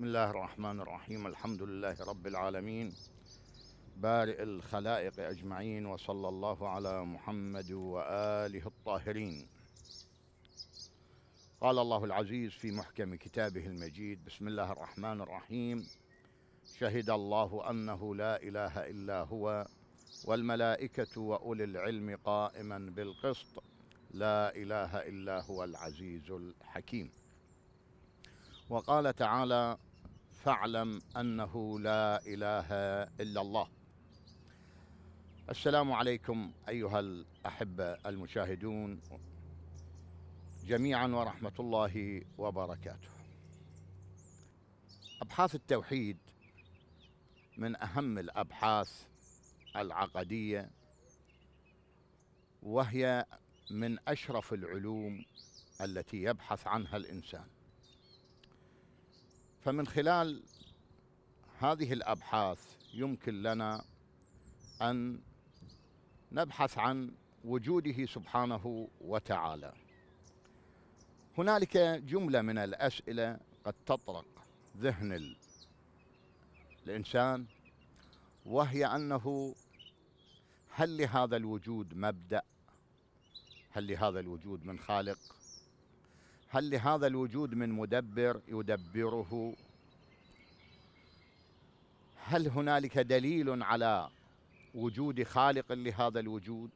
بسم الله الرحمن الرحيم الحمد لله رب العالمين بارئ الخلائق أجمعين وصلى الله على محمد وآله الطاهرين قال الله العزيز في محكم كتابه المجيد بسم الله الرحمن الرحيم شهد الله أنه لا إله إلا هو والملائكة وأولي العلم قائما بالقسط لا إله إلا هو العزيز الحكيم وقال تعالى فاعلم انه لا اله الا الله. السلام عليكم ايها الاحبه المشاهدون جميعا ورحمه الله وبركاته. ابحاث التوحيد من اهم الابحاث العقديه وهي من اشرف العلوم التي يبحث عنها الانسان فمن خلال هذه الابحاث يمكن لنا ان نبحث عن وجوده سبحانه وتعالى هنالك جمله من الاسئله قد تطرق ذهن الانسان وهي انه هل لهذا الوجود مبدا هل لهذا الوجود من خالق هل لهذا الوجود من مدبر يدبره هل هنالك دليل على وجود خالق لهذا الوجود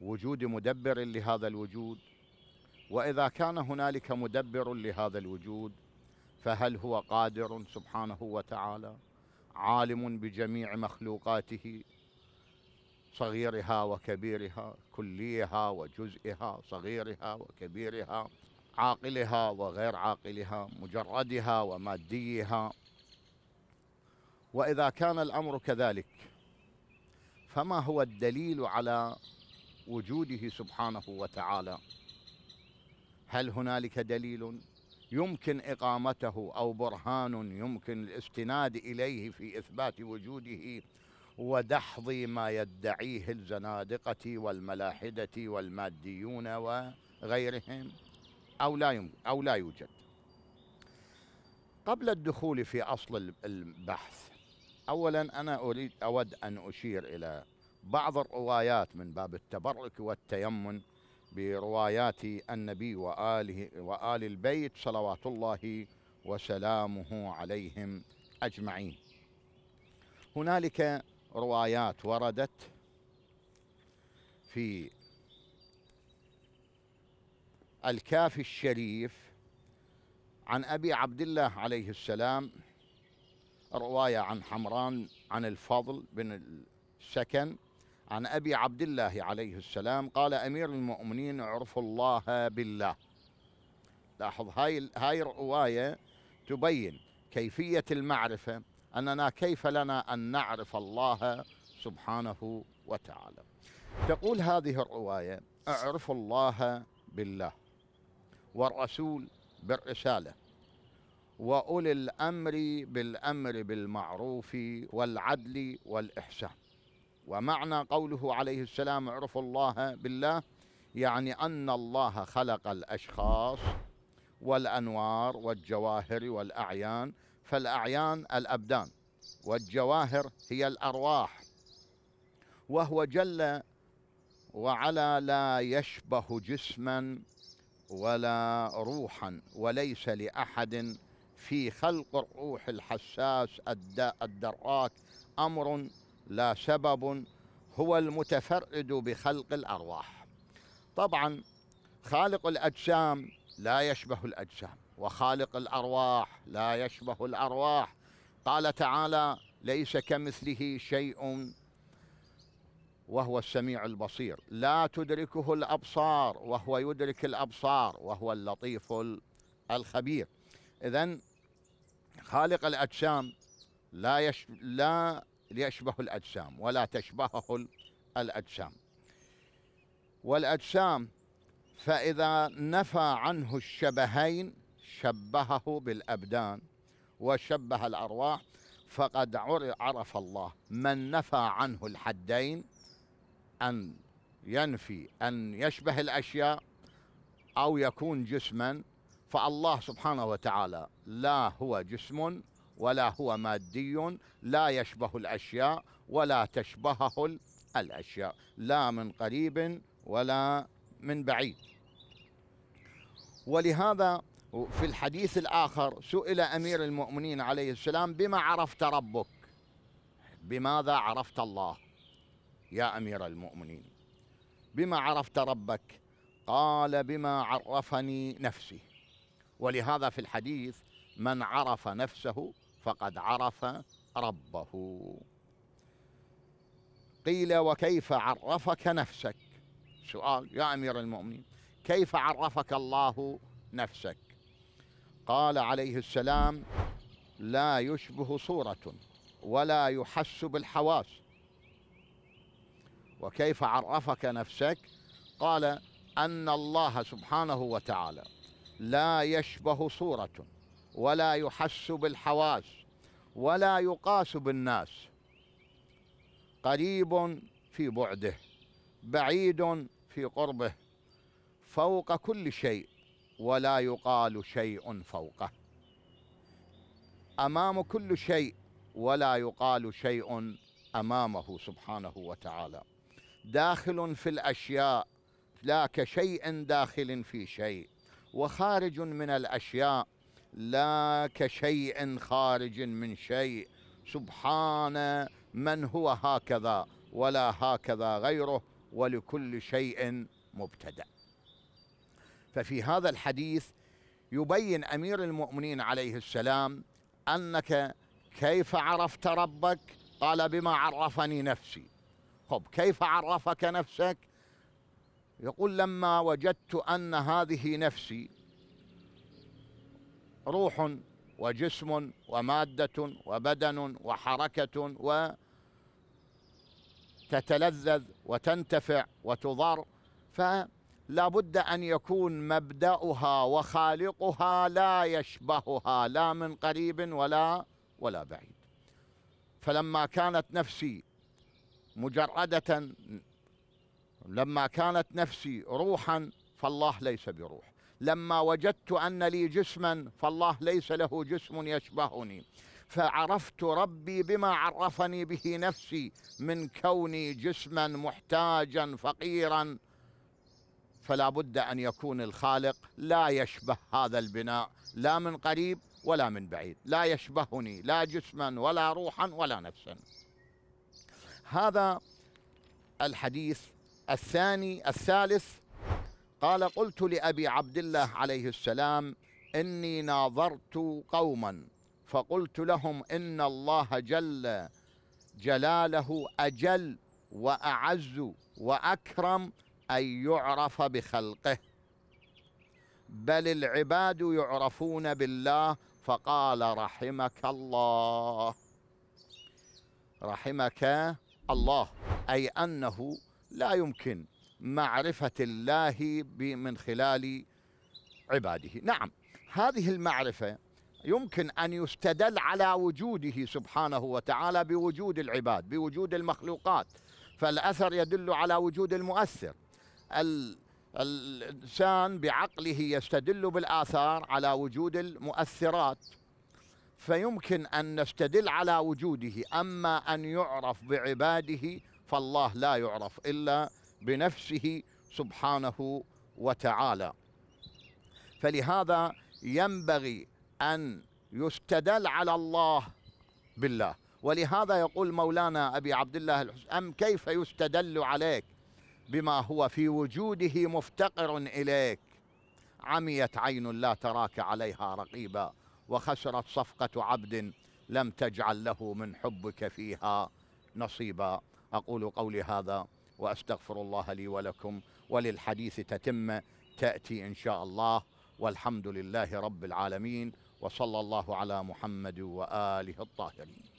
وجود مدبر لهذا الوجود واذا كان هنالك مدبر لهذا الوجود فهل هو قادر سبحانه وتعالى عالم بجميع مخلوقاته صغيرها وكبيرها كليها وجزئها صغيرها وكبيرها عاقلها وغير عاقلها مجردها وماديها واذا كان الامر كذلك فما هو الدليل على وجوده سبحانه وتعالى هل هنالك دليل يمكن اقامته او برهان يمكن الاستناد اليه في اثبات وجوده ودحض ما يدعيه الزنادقة والملاحدة والماديون وغيرهم أو لا أو لا يوجد. قبل الدخول في أصل البحث أولا أنا أريد أود أن أشير إلى بعض الروايات من باب التبرك والتيمن بروايات النبي وآله وآل البيت صلوات الله وسلامه عليهم أجمعين. هنالك روايات وردت في الكافي الشريف عن أبي عبد الله عليه السلام رواية عن حمران عن الفضل بن السكن عن أبي عبد الله عليه السلام قال أمير المؤمنين عرف الله بالله لاحظ هاي, هاي الرواية تبين كيفية المعرفة أننا كيف لنا أن نعرف الله سبحانه وتعالى تقول هذه الرواية اعرفوا الله بالله والرسول بالرسالة وأولي الأمر بالأمر بالمعروف والعدل والإحسان ومعنى قوله عليه السلام اعرفوا الله بالله يعني أن الله خلق الأشخاص والأنوار والجواهر والأعيان فالأعيان الأبدان والجواهر هي الأرواح وهو جل وعلا لا يشبه جسما ولا روحا وليس لأحد في خلق الروح الحساس الدراك أمر لا سبب هو المتفرد بخلق الأرواح طبعا خالق الأجسام لا يشبه الأجسام وخالق الأرواح لا يشبه الأرواح قال تعالى ليس كمثله شيء وهو السميع البصير لا تدركه الأبصار وهو يدرك الأبصار وهو اللطيف الخبير إذا خالق الأجسام لا لا يشبه الأجسام ولا تشبهه الأجسام والأجسام فإذا نفى عنه الشبهين شبهه بالأبدان وشبه الأرواح فقد عرف الله من نفى عنه الحدين أن ينفي أن يشبه الأشياء أو يكون جسما فالله سبحانه وتعالى لا هو جسم ولا هو مادي لا يشبه الأشياء ولا تشبهه الأشياء لا من قريب ولا من بعيد ولهذا وفي الحديث الآخر سئل أمير المؤمنين عليه السلام بما عرفت ربك بماذا عرفت الله يا أمير المؤمنين بما عرفت ربك قال بما عرفني نفسي ولهذا في الحديث من عرف نفسه فقد عرف ربه قيل وكيف عرفك نفسك سؤال يا أمير المؤمنين كيف عرفك الله نفسك قال عليه السلام لا يشبه صورة ولا يحس بالحواس وكيف عرفك نفسك قال أن الله سبحانه وتعالى لا يشبه صورة ولا يحس بالحواس ولا يقاس بالناس قريب في بعده بعيد في قربه فوق كل شيء ولا يقال شيء فوقه امام كل شيء ولا يقال شيء امامه سبحانه وتعالى داخل في الاشياء لا كشيء داخل في شيء وخارج من الاشياء لا كشيء خارج من شيء سبحان من هو هكذا ولا هكذا غيره ولكل شيء مبتدأ ففي هذا الحديث يبين امير المؤمنين عليه السلام انك كيف عرفت ربك قال بما عرفني نفسي خب كيف عرفك نفسك يقول لما وجدت ان هذه نفسي روح وجسم وماده وبدن وحركه و تتلذذ وتنتفع وتضر ف لابد أن يكون مبدأها وخالقها لا يشبهها لا من قريب ولا ولا بعيد فلما كانت نفسي مجردة لما كانت نفسي روحا فالله ليس بروح لما وجدت أن لي جسما فالله ليس له جسم يشبهني فعرفت ربي بما عرفني به نفسي من كوني جسما محتاجا فقيرا فلا بد أن يكون الخالق لا يشبه هذا البناء لا من قريب ولا من بعيد لا يشبهني لا جسما ولا روحا ولا نفسا هذا الحديث الثاني الثالث قال قلت لأبي عبد الله عليه السلام إني ناظرت قوما فقلت لهم إن الله جل جلاله أجل وأعز وأكرم أن يعرف بخلقه بل العباد يعرفون بالله فقال رحمك الله رحمك الله أي أنه لا يمكن معرفة الله من خلال عباده نعم هذه المعرفة يمكن أن يستدل على وجوده سبحانه وتعالى بوجود العباد بوجود المخلوقات فالأثر يدل على وجود المؤثر الإنسان بعقله يستدل بالآثار على وجود المؤثرات فيمكن أن نستدل على وجوده أما أن يعرف بعباده فالله لا يعرف إلا بنفسه سبحانه وتعالى فلهذا ينبغي أن يستدل على الله بالله ولهذا يقول مولانا أبي عبد الله الحسن أم كيف يستدل عليك بما هو في وجوده مفتقر إليك عميت عين لا تراك عليها رقيبا وخسرت صفقة عبد لم تجعل له من حبك فيها نصيبا أقول قولي هذا وأستغفر الله لي ولكم وللحديث تتمة تأتي إن شاء الله والحمد لله رب العالمين وصلى الله على محمد وآله الطاهرين